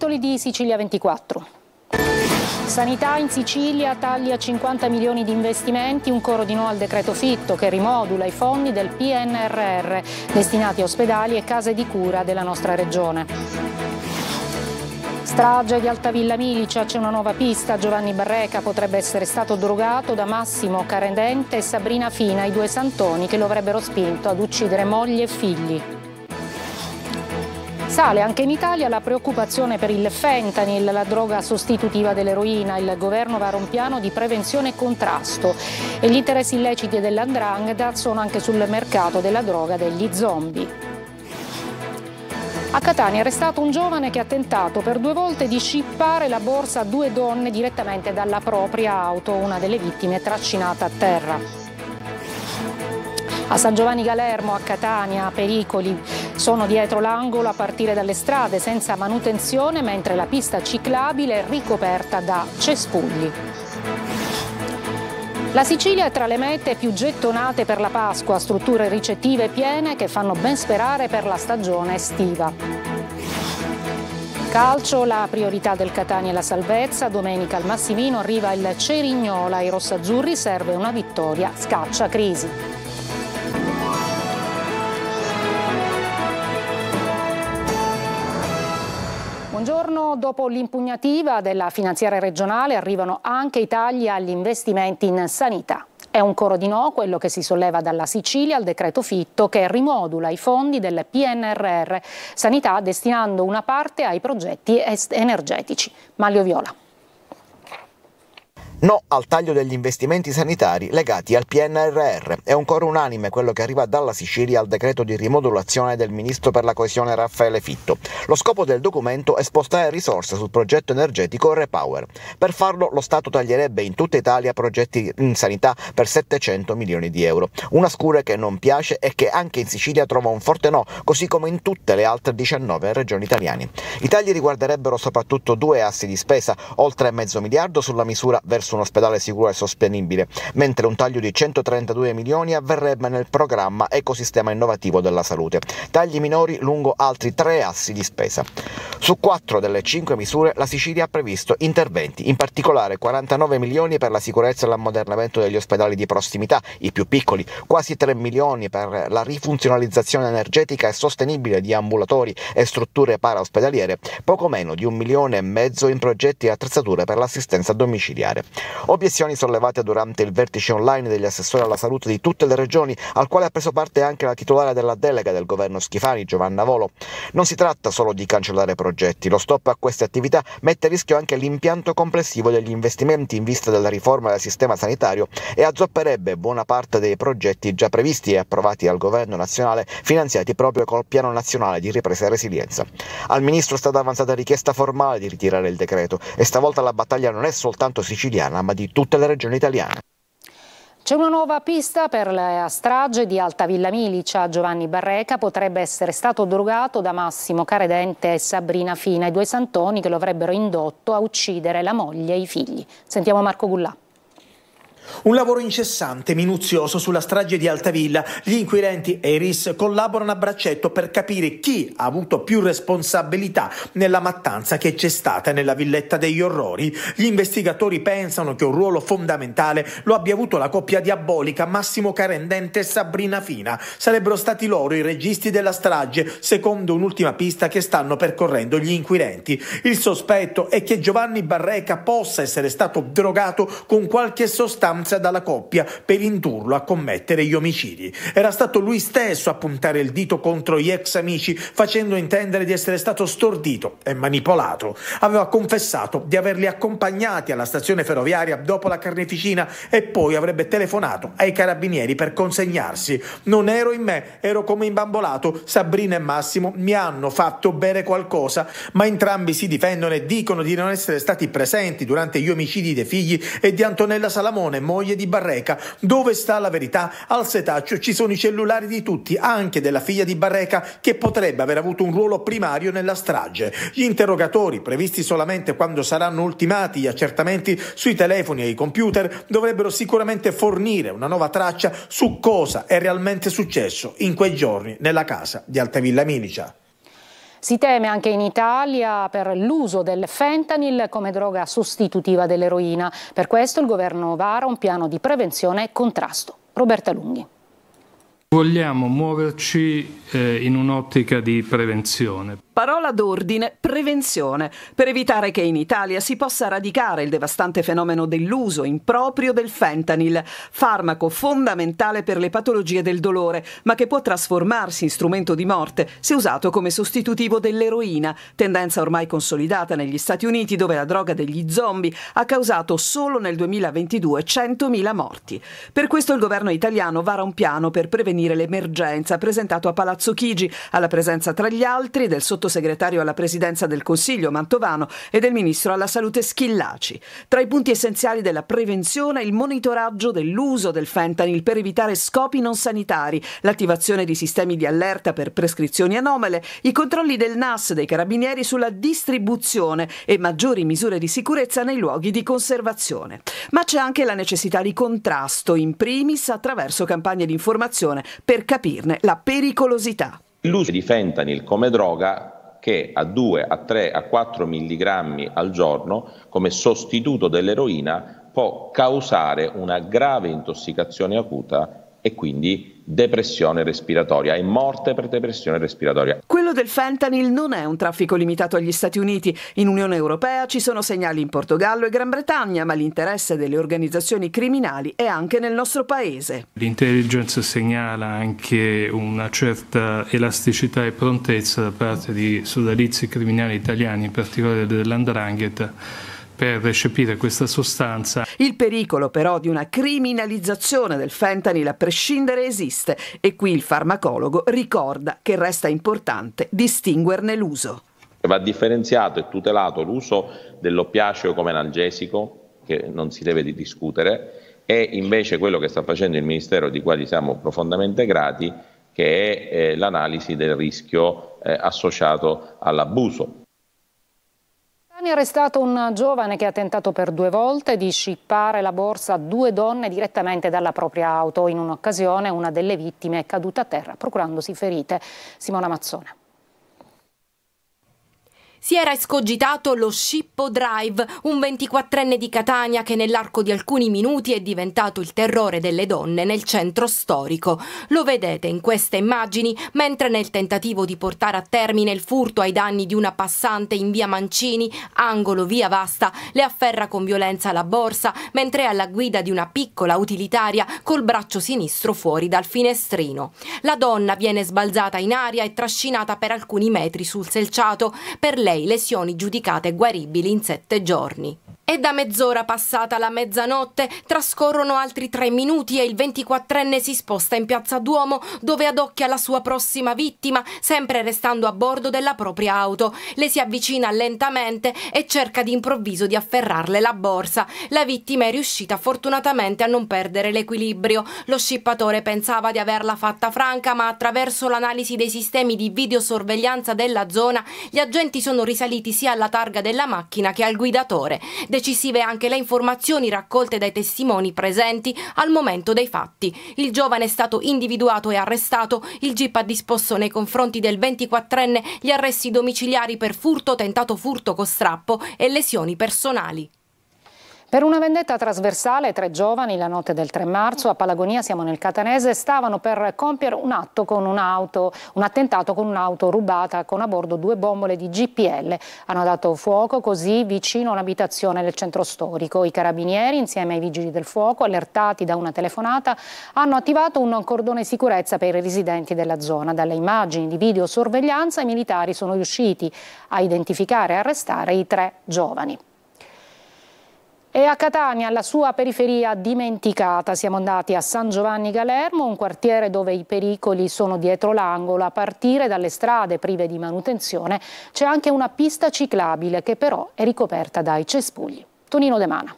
titoli di Sicilia 24. Sanità in Sicilia taglia 50 milioni di investimenti, un coro di no al decreto fitto che rimodula i fondi del PNRR destinati a ospedali e case di cura della nostra regione. Strage di Altavilla Milicia, c'è una nuova pista, Giovanni Barreca potrebbe essere stato drogato da Massimo Carendente e Sabrina Fina, i due santoni che lo avrebbero spinto ad uccidere moglie e figli. Sale anche in Italia la preoccupazione per il fentanyl, la droga sostitutiva dell'eroina. Il governo va un piano di prevenzione e contrasto e gli interessi illeciti dell'andrangheta sono anche sul mercato della droga degli zombie. A Catania è arrestato un giovane che ha tentato per due volte di scippare la borsa a due donne direttamente dalla propria auto. Una delle vittime è trascinata a terra a San Giovanni Galermo, a Catania, pericoli sono dietro l'angolo a partire dalle strade senza manutenzione mentre la pista ciclabile è ricoperta da cespugli. La Sicilia è tra le mete più gettonate per la Pasqua, strutture ricettive piene che fanno ben sperare per la stagione estiva. Calcio, la priorità del Catania è la salvezza, domenica al Massimino arriva il Cerignola, ai rossazzurri serve una vittoria, scaccia crisi. Un giorno dopo l'impugnativa della finanziaria regionale arrivano anche i tagli agli investimenti in sanità. È un coro di no quello che si solleva dalla Sicilia al decreto Fitto che rimodula i fondi del PNRR Sanità destinando una parte ai progetti est- energetici. Maglio Viola. No al taglio degli investimenti sanitari legati al PNRR. È un coro unanime quello che arriva dalla Sicilia al decreto di rimodulazione del ministro per la coesione Raffaele Fitto. Lo scopo del documento è spostare risorse sul progetto energetico Repower. Per farlo lo Stato taglierebbe in tutta Italia progetti in sanità per 700 milioni di euro. Una scure che non piace e che anche in Sicilia trova un forte no, così come in tutte le altre 19 regioni italiane. I tagli riguarderebbero soprattutto due assi di spesa, oltre mezzo miliardo sulla misura verso su un ospedale sicuro e sostenibile, mentre un taglio di 132 milioni avverrebbe nel programma Ecosistema Innovativo della Salute. Tagli minori lungo altri tre assi di spesa. Su quattro delle cinque misure la Sicilia ha previsto interventi, in particolare 49 milioni per la sicurezza e l'ammodernamento degli ospedali di prossimità, i più piccoli, quasi 3 milioni per la rifunzionalizzazione energetica e sostenibile di ambulatori e strutture paraospedaliere, poco meno di un milione e mezzo in progetti e attrezzature per l'assistenza domiciliare. Obiezioni sollevate durante il vertice online degli assessori alla salute di tutte le regioni, al quale ha preso parte anche la titolare della delega del governo Schifani, Giovanna Volo. Non si tratta solo di cancellare progetti, lo stop a queste attività mette a rischio anche l'impianto complessivo degli investimenti in vista della riforma del sistema sanitario e azzopperebbe buona parte dei progetti già previsti e approvati dal governo nazionale, finanziati proprio col Piano Nazionale di Ripresa e Resilienza. Al ministro è stata avanzata richiesta formale di ritirare il decreto e stavolta la battaglia non è soltanto siciliana, Toscana, ma di tutta la regione italiana. C'è una nuova pista per la strage di Altavilla Milicia. Giovanni Barreca potrebbe essere stato drogato da Massimo Caredente e Sabrina Fina, i due santoni che lo avrebbero indotto a uccidere la moglie e i figli. Sentiamo Marco Gullà. Un lavoro incessante, minuzioso sulla strage di Altavilla. Gli inquirenti e Iris collaborano a braccetto per capire chi ha avuto più responsabilità nella mattanza che c'è stata nella villetta degli orrori. Gli investigatori pensano che un ruolo fondamentale lo abbia avuto la coppia diabolica Massimo Carendente e Sabrina Fina. Sarebbero stati loro i registi della strage, secondo un'ultima pista che stanno percorrendo gli inquirenti. Il sospetto è che Giovanni Barreca possa essere stato drogato con qualche sostanza distanza dalla coppia per indurlo a commettere gli omicidi. Era stato lui stesso a puntare il dito contro gli ex amici, facendo intendere di essere stato stordito e manipolato. Aveva confessato di averli accompagnati alla stazione ferroviaria dopo la carneficina e poi avrebbe telefonato ai carabinieri per consegnarsi. Non ero in me, ero come imbambolato. Sabrina e Massimo mi hanno fatto bere qualcosa, ma entrambi si difendono e dicono di non essere stati presenti durante gli omicidi dei figli e di Antonella Salamone, Salvatore, moglie di Barreca. Dove sta la verità? Al setaccio ci sono i cellulari di tutti, anche della figlia di Barreca, che potrebbe aver avuto un ruolo primario nella strage. Gli interrogatori, previsti solamente quando saranno ultimati gli accertamenti sui telefoni e i computer, dovrebbero sicuramente fornire una nuova traccia su cosa è realmente successo in quei giorni nella casa di Altavilla Milicia. Si teme anche in Italia per l'uso del fentanyl come droga sostitutiva dell'eroina. Per questo il governo vara un piano di prevenzione e contrasto. Roberta Lunghi. Vogliamo muoverci eh, in un'ottica di prevenzione parola d'ordine prevenzione, per evitare che in Italia si possa radicare il devastante fenomeno dell'uso improprio del fentanyl, farmaco fondamentale per le patologie del dolore, ma che può trasformarsi in strumento di morte se usato come sostitutivo dell'eroina, tendenza ormai consolidata negli Stati Uniti dove la droga degli zombie ha causato solo nel 2022 100.000 morti. Per questo il governo italiano vara un piano per prevenire l'emergenza presentato a Palazzo Chigi, alla presenza tra gli altri del sottosegretario sottosegretario alla presidenza del Consiglio Mantovano e del ministro alla salute Schillaci. Tra i punti essenziali della prevenzione il monitoraggio dell'uso del fentanyl per evitare scopi non sanitari, l'attivazione di sistemi di allerta per prescrizioni anomale, i controlli del NAS dei carabinieri sulla distribuzione e maggiori misure di sicurezza nei luoghi di conservazione. Ma c'è anche la necessità di contrasto, in primis attraverso campagne di informazione per capirne la pericolosità. L'uso di fentanyl come droga che a 2, a 3, a 4 milligrammi al giorno come sostituto dell'eroina può causare una grave intossicazione acuta e quindi depressione respiratoria e morte per depressione respiratoria. Quello del fentanyl non è un traffico limitato agli Stati Uniti. In Unione Europea ci sono segnali in Portogallo e Gran Bretagna, ma l'interesse delle organizzazioni criminali è anche nel nostro paese. L'intelligence segnala anche una certa elasticità e prontezza da parte di sodalizi criminali italiani, in particolare dell'Andrangheta per recepire questa sostanza. Il pericolo però di una criminalizzazione del fentanyl a prescindere esiste e qui il farmacologo ricorda che resta importante distinguerne l'uso. Va differenziato e tutelato l'uso dell'oppiaceo come analgesico, che non si deve discutere, e invece quello che sta facendo il Ministero, di cui siamo profondamente grati, che è eh, l'analisi del rischio eh, associato all'abuso è arrestato un giovane che ha tentato per due volte di scippare la borsa a due donne direttamente dalla propria auto. In un'occasione una delle vittime è caduta a terra procurandosi ferite. Simona Mazzone. Si era escogitato lo Scippo Drive, un 24enne di Catania che nell'arco di alcuni minuti è diventato il terrore delle donne nel centro storico. Lo vedete in queste immagini mentre nel tentativo di portare a termine il furto ai danni di una passante in via Mancini, angolo via Vasta, le afferra con violenza la borsa mentre è alla guida di una piccola utilitaria col braccio sinistro fuori dal finestrino. La donna viene sbalzata in aria e trascinata per alcuni metri sul selciato. Per lei lei lesioni giudicate guaribili in sette giorni. È da mezz'ora passata la mezzanotte, trascorrono altri tre minuti e il 24enne si sposta in piazza Duomo dove adocchia la sua prossima vittima, sempre restando a bordo della propria auto. Le si avvicina lentamente e cerca d'improvviso di afferrarle la borsa. La vittima è riuscita fortunatamente a non perdere l'equilibrio. Lo scippatore pensava di averla fatta franca, ma attraverso l'analisi dei sistemi di videosorveglianza della zona, gli agenti sono risaliti sia alla targa della macchina che al guidatore Decisive anche le informazioni raccolte dai testimoni presenti al momento dei fatti. Il giovane è stato individuato e arrestato, il GIP ha disposto nei confronti del 24enne gli arresti domiciliari per furto, tentato furto con strappo e lesioni personali. Per una vendetta trasversale, tre giovani la notte del 3 marzo a Palagonia, siamo nel Catanese, stavano per compiere un atto con un'auto, un attentato con un'auto rubata con a bordo due bombole di GPL. Hanno dato fuoco così vicino a un'abitazione del centro storico. I carabinieri, insieme ai vigili del fuoco, allertati da una telefonata, hanno attivato un cordone sicurezza per i residenti della zona. Dalle immagini di videosorveglianza i militari sono riusciti a identificare e arrestare i tre giovani. E a Catania, la sua periferia dimenticata, siamo andati a San Giovanni Galermo, un quartiere dove i pericoli sono dietro l'angolo. A partire dalle strade prive di manutenzione c'è anche una pista ciclabile che però è ricoperta dai cespugli. Tonino De Mana.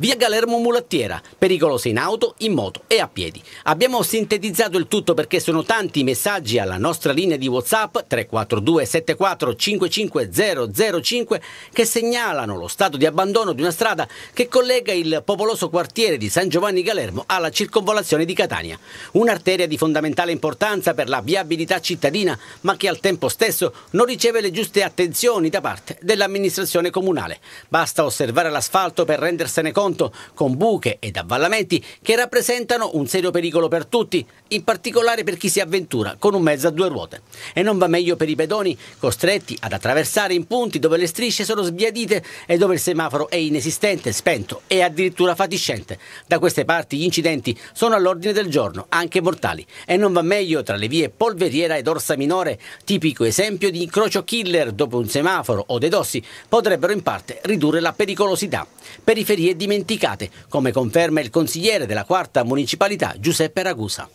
Via Galermo Mulattiera, pericolosi in auto, in moto e a piedi. Abbiamo sintetizzato il tutto perché sono tanti i messaggi alla nostra linea di WhatsApp 342 74 55005 che segnalano lo stato di abbandono di una strada che collega il popoloso quartiere di San Giovanni Galermo alla circonvolazione di Catania. Un'arteria di fondamentale importanza per la viabilità cittadina, ma che al tempo stesso non riceve le giuste attenzioni da parte dell'amministrazione comunale. Basta osservare l'asfalto per rendersene conto Piemonte, con buche ed avvallamenti che rappresentano un serio pericolo per tutti, in particolare per chi si avventura con un mezzo a due ruote. E non va meglio per i pedoni, costretti ad attraversare in punti dove le strisce sono sbiadite e dove il semaforo è inesistente, spento e addirittura fatiscente. Da queste parti gli incidenti sono all'ordine del giorno, anche mortali. E non va meglio tra le vie Polveriera ed Orsa Minore, tipico esempio di incrocio killer dopo un semaforo o dei dossi, potrebbero in parte ridurre la pericolosità. Periferie dimenticate dimenticate, come conferma il consigliere della quarta municipalità Giuseppe Ragusa.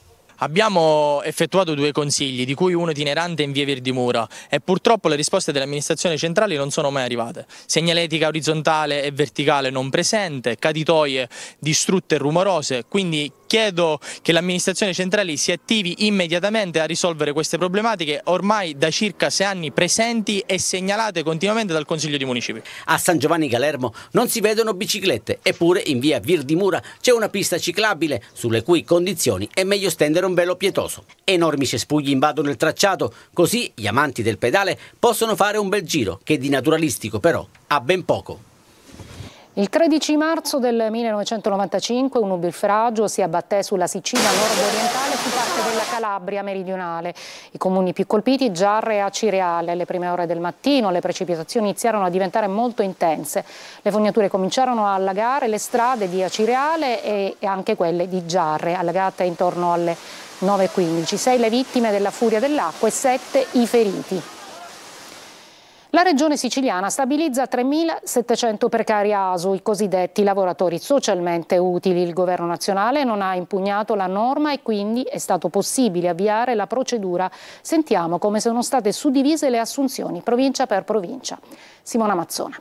Abbiamo effettuato due consigli, di cui uno itinerante in via Verdimura e purtroppo le risposte delle amministrazioni centrali non sono mai arrivate. Segnaletica orizzontale e verticale non presente, caditoie distrutte e rumorose, quindi chiedo che l'amministrazione centrale si attivi immediatamente a risolvere queste problematiche ormai da circa sei anni presenti e segnalate continuamente dal Consiglio di Municipi. A San Giovanni Galermo non si vedono biciclette, eppure in via Virdimura c'è una pista ciclabile sulle cui condizioni è meglio stendere un rombello pietoso. Enormi cespugli invadono il tracciato, così gli amanti del pedale possono fare un bel giro, che di naturalistico però ha ben poco. Il 13 marzo del 1995 un ubifragio si abbatté sulla Sicilia nord-orientale su parte della Calabria meridionale. I comuni più colpiti, Giarre e Acireale. Alle prime ore del mattino le precipitazioni iniziarono a diventare molto intense. Le fognature cominciarono a allagare le strade di Acireale e anche quelle di Giarre, allagate intorno alle 9.15, 6 le vittime della furia dell'acqua e 7 i feriti. La regione siciliana stabilizza 3.700 precari ASU, i cosiddetti lavoratori socialmente utili. Il governo nazionale non ha impugnato la norma e quindi è stato possibile avviare la procedura. Sentiamo come sono state suddivise le assunzioni provincia per provincia. Simona Mazzona.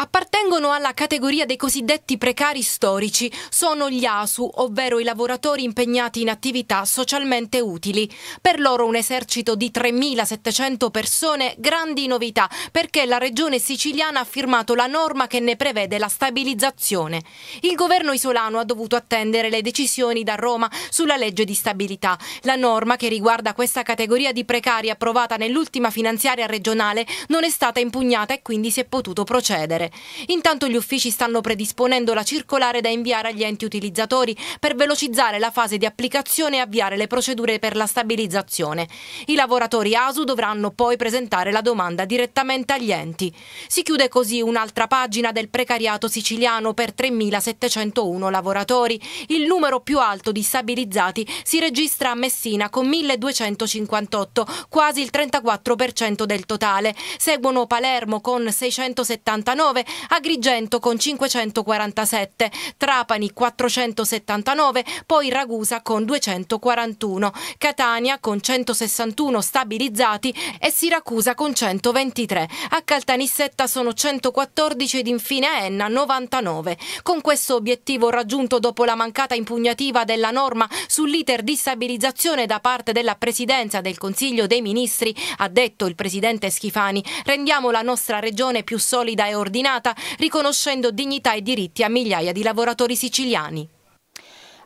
Appartengono alla categoria dei cosiddetti precari storici, sono gli ASU, ovvero i lavoratori impegnati in attività socialmente utili. Per loro un esercito di 3.700 persone, grandi novità, perché la regione siciliana ha firmato la norma che ne prevede la stabilizzazione. Il governo isolano ha dovuto attendere le decisioni da Roma sulla legge di stabilità. La norma che riguarda questa categoria di precari approvata nell'ultima finanziaria regionale non è stata impugnata e quindi si è potuto procedere. Intanto gli uffici stanno predisponendo la circolare da inviare agli enti utilizzatori per velocizzare la fase di applicazione e avviare le procedure per la stabilizzazione. I lavoratori ASU dovranno poi presentare la domanda direttamente agli enti. Si chiude così un'altra pagina del precariato siciliano per 3.701 lavoratori. Il numero più alto di stabilizzati si registra a Messina con 1.258, quasi il 34% del totale. Seguono Palermo con 679 Agrigento con 547, Trapani 479, poi Ragusa con 241, Catania con 161 stabilizzati e Siracusa con 123. A Caltanissetta sono 114 ed infine a Enna 99. Con questo obiettivo raggiunto dopo la mancata impugnativa della norma sull'iter di stabilizzazione da parte della Presidenza del Consiglio dei Ministri, ha detto il Presidente Schifani, rendiamo la nostra regione più solida e ordinata ordinata, riconoscendo dignità e diritti a migliaia di lavoratori siciliani.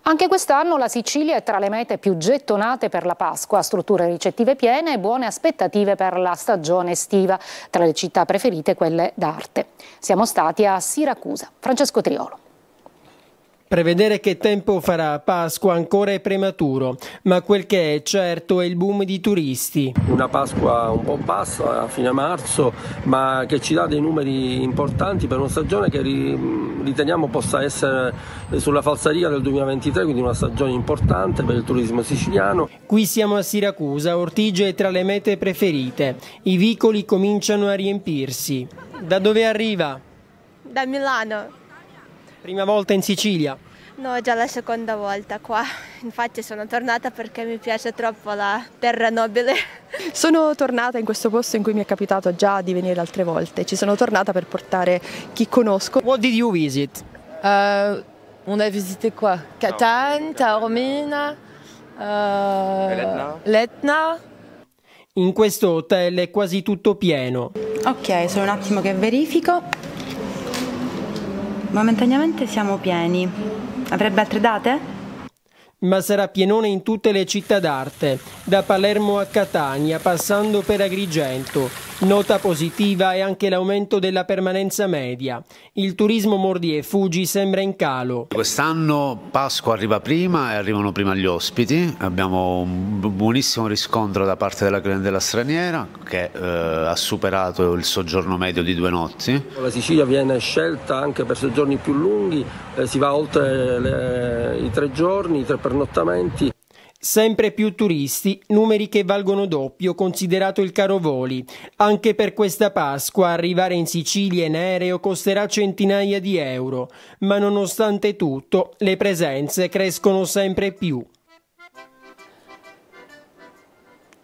Anche quest'anno la Sicilia è tra le mete più gettonate per la Pasqua, strutture ricettive piene e buone aspettative per la stagione estiva, tra le città preferite quelle d'arte. Siamo stati a Siracusa. Francesco Triolo. Prevedere che tempo farà Pasqua ancora è prematuro, ma quel che è certo è il boom di turisti. Una Pasqua un po' bassa a fine marzo, ma che ci dà dei numeri importanti per una stagione che riteniamo possa essere sulla falsariga del 2023, quindi una stagione importante per il turismo siciliano. Qui siamo a Siracusa, Ortige è tra le mete preferite. I vicoli cominciano a riempirsi. Da dove arriva? Da Milano. Prima volta in Sicilia? No, già la seconda volta qua. Infatti sono tornata perché mi piace troppo la terra nobile. Sono tornata in questo posto in cui mi è capitato già di venire altre volte. Ci sono tornata per portare chi conosco. What did you visit? Uh, on a visité quoi? Catane, Taormina, uh, eh, L'Etna. In questo hotel è quasi tutto pieno. Ok, solo un attimo che verifico. Momentaneamente siamo pieni. Avrebbe altre date? Ma sarà pienone in tutte le città d'arte, da Palermo a Catania, passando per Agrigento, Nota positiva è anche l'aumento della permanenza media. Il turismo mordi e fuggi sembra in calo. Quest'anno Pasqua arriva prima e arrivano prima gli ospiti. Abbiamo un buonissimo riscontro da parte della clientela straniera che eh, ha superato il soggiorno medio di due notti. La Sicilia viene scelta anche per soggiorni più lunghi, eh, si va oltre le, i tre giorni, i tre pernottamenti Sempre più turisti, numeri che valgono doppio considerato il caro voli. Anche per questa Pasqua arrivare in Sicilia in aereo costerà centinaia di euro, ma nonostante tutto le presenze crescono sempre più.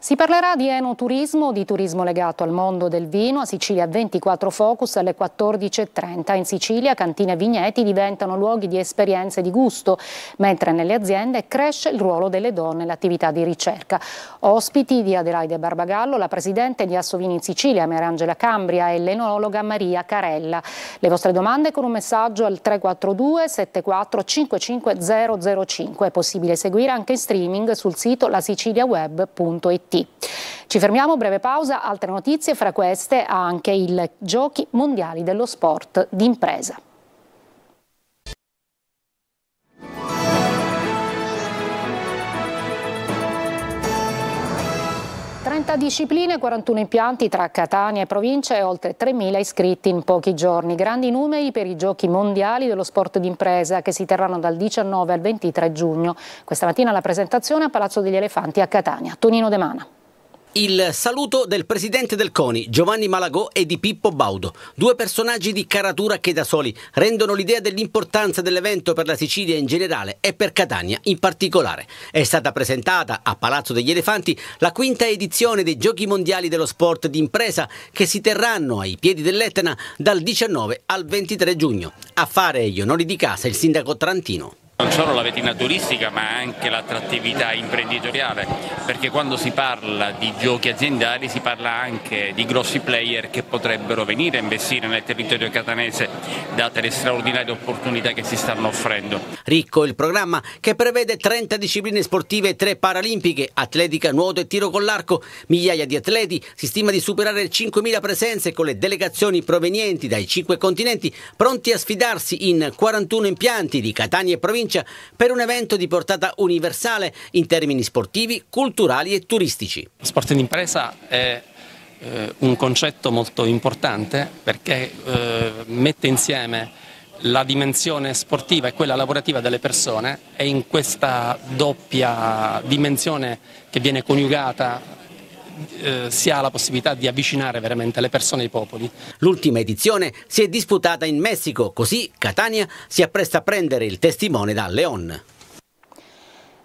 Si parlerà di enoturismo, di turismo legato al mondo del vino, a Sicilia 24 Focus alle 14.30. In Sicilia cantine e vigneti diventano luoghi di esperienze di gusto, mentre nelle aziende cresce il ruolo delle donne e l'attività di ricerca. Ospiti di Adelaide Barbagallo, la presidente di Assovini in Sicilia, Merangela Cambria e l'enologa Maria Carella. Le vostre domande con un messaggio al 342 74 55005. È possibile seguire anche in streaming sul sito lasiciliaweb.it. T. Ci fermiamo, breve pausa, altre notizie, fra queste anche i Giochi Mondiali dello Sport d'impresa. 30 discipline, 41 impianti tra Catania e provincia e oltre 3.000 iscritti in pochi giorni. Grandi numeri per i giochi mondiali dello sport d'impresa che si terranno dal 19 al 23 giugno. Questa mattina la presentazione a Palazzo degli Elefanti a Catania. Tonino De Mana. Il saluto del presidente del CONI, Giovanni Malagò e di Pippo Baudo, due personaggi di caratura che da soli rendono l'idea dell'importanza dell'evento per la Sicilia in generale e per Catania in particolare. È stata presentata a Palazzo degli Elefanti la quinta edizione dei Giochi Mondiali dello Sport d'impresa che si terranno ai piedi dell'Etna dal 19 al 23 giugno. A fare gli onori di casa il sindaco Trantino. Non solo la vetrina turistica ma anche l'attrattività imprenditoriale, perché quando si parla di giochi aziendali si parla anche di grossi player che potrebbero venire a investire nel territorio catanese, date le straordinarie opportunità che si stanno offrendo. Ricco il programma che prevede 30 discipline sportive e 3 paralimpiche, atletica, nuoto e tiro con l'arco, migliaia di atleti, si stima di superare le 5.000 presenze con le delegazioni provenienti dai 5 continenti, pronti a sfidarsi in 41 impianti di Catania e provincia provincia per un evento di portata universale in termini sportivi, culturali e turistici. Sport d'impresa è eh, un concetto molto importante perché eh, mette insieme la dimensione sportiva e quella lavorativa delle persone e in questa doppia dimensione che viene coniugata eh, si ha la possibilità di avvicinare veramente le persone ai popoli. L'ultima edizione si è disputata in Messico, così Catania si appresta a prendere il testimone da Leon.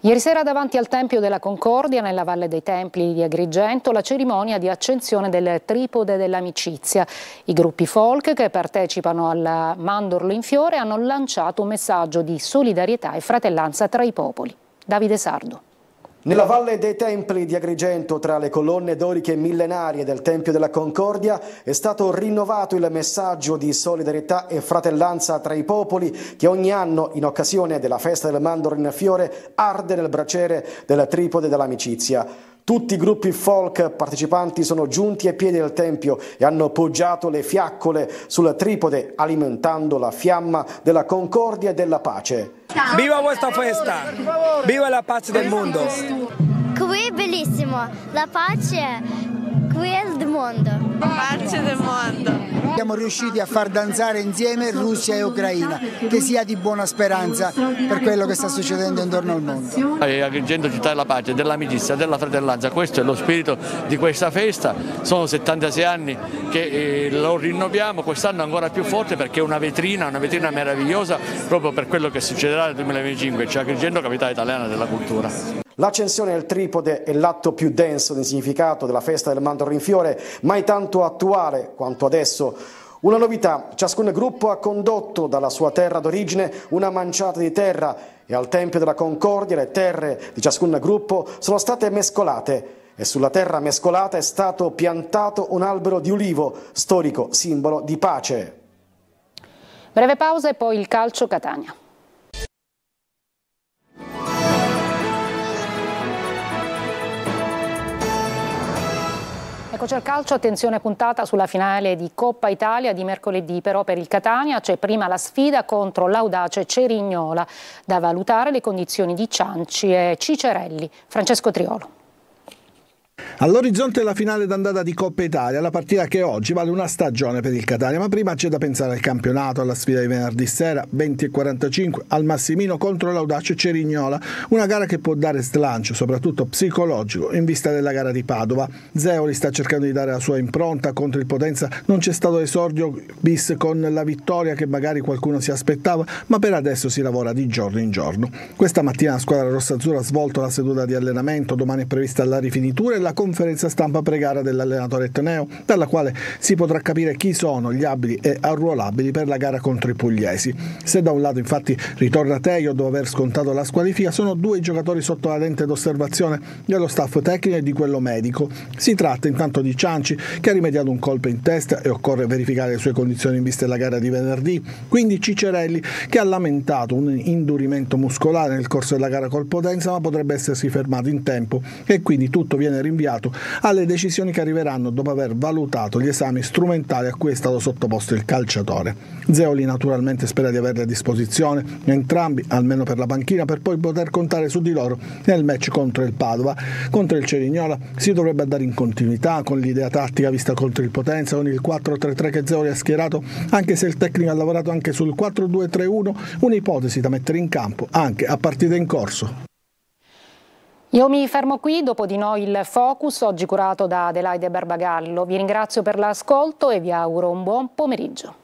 Ieri sera davanti al Tempio della Concordia, nella Valle dei Templi di Agrigento, la cerimonia di accensione del tripode dell'amicizia. I gruppi folk che partecipano al Mandorlo in Fiore hanno lanciato un messaggio di solidarietà e fratellanza tra i popoli. Davide Sardo. Nella Valle dei Templi di Agrigento, tra le colonne doriche millenarie del Tempio della Concordia, è stato rinnovato il messaggio di solidarietà e fratellanza tra i popoli che ogni anno, in occasione della festa del mandorlo in fiore, arde nel braciere della tripode dell'amicizia. Tutti i gruppi folk partecipanti sono giunti ai piedi del tempio e hanno poggiato le fiaccole sulla tripode alimentando la fiamma della concordia e della pace. Viva questa festa! Viva la pace del mondo! Qui è bellissimo, la pace qui è il mondo. Marce del mondo. Siamo riusciti a far danzare insieme Russia e Ucraina, che sia di buona speranza per quello che sta succedendo intorno al mondo. Agrigento città della pace, dell'amicizia, della fratellanza, questo è lo spirito di questa festa, sono 76 anni che eh, lo rinnoviamo, quest'anno ancora più forte perché è una vetrina, una vetrina meravigliosa proprio per quello che succederà nel 2025, cioè Agrigento capitale italiana della cultura. L'accensione del tripode è l'atto più denso di significato della festa del mandorlo in fiore, mai tanto attuale quanto adesso. Una novità, ciascun gruppo ha condotto dalla sua terra d'origine una manciata di terra e al Tempio della Concordia le terre di ciascun gruppo sono state mescolate e sulla terra mescolata è stato piantato un albero di ulivo, storico simbolo di pace. Breve pausa e poi il calcio Catania. Calcio, attenzione puntata sulla finale di Coppa Italia di mercoledì però per il Catania c'è prima la sfida contro l'audace Cerignola da valutare le condizioni di Cianci e Cicerelli. Francesco Triolo. All'orizzonte la finale d'andata di Coppa Italia, la partita che oggi vale una stagione per il Catania, ma prima c'è da pensare al campionato, alla sfida di venerdì sera 20.45 al Massimino contro l'Audacio Cerignola, una gara che può dare slancio, soprattutto psicologico, in vista della gara di Padova. Zeoli sta cercando di dare la sua impronta contro il Potenza, non c'è stato esordio bis con la vittoria che magari qualcuno si aspettava, ma per adesso si lavora di giorno in giorno. Questa mattina la squadra rossa azzurra ha svolto la seduta di allenamento, domani è prevista la rifinitura e della conferenza stampa pregara dell'allenatore Etneo, dalla quale si potrà capire chi sono gli abili e arruolabili per la gara contro i pugliesi. Se da un lato infatti ritorna Teio dopo aver scontato la squalifica, sono due giocatori sotto la lente d'osservazione dello staff tecnico e di quello medico. Si tratta intanto di Cianci che ha rimediato un colpo in testa e occorre verificare le sue condizioni in vista della gara di venerdì, quindi Cicerelli che ha lamentato un indurimento muscolare nel corso della gara col Potenza ma potrebbe essersi fermato in tempo e quindi tutto viene rimesso rinviato alle decisioni che arriveranno dopo aver valutato gli esami strumentali a cui è stato sottoposto il calciatore. Zeoli naturalmente spera di averli a disposizione entrambi, almeno per la banchina, per poi poter contare su di loro nel match contro il Padova. Contro il Cerignola si dovrebbe andare in continuità con l'idea tattica vista contro il Potenza, con il 4-3-3 che Zeoli ha schierato, anche se il tecnico ha lavorato anche sul 4-2-3-1, un'ipotesi da mettere in campo anche a partita in corso. Io mi fermo qui, dopo di noi il Focus, oggi curato da Adelaide Barbagallo. Vi ringrazio per l'ascolto e vi auguro un buon pomeriggio.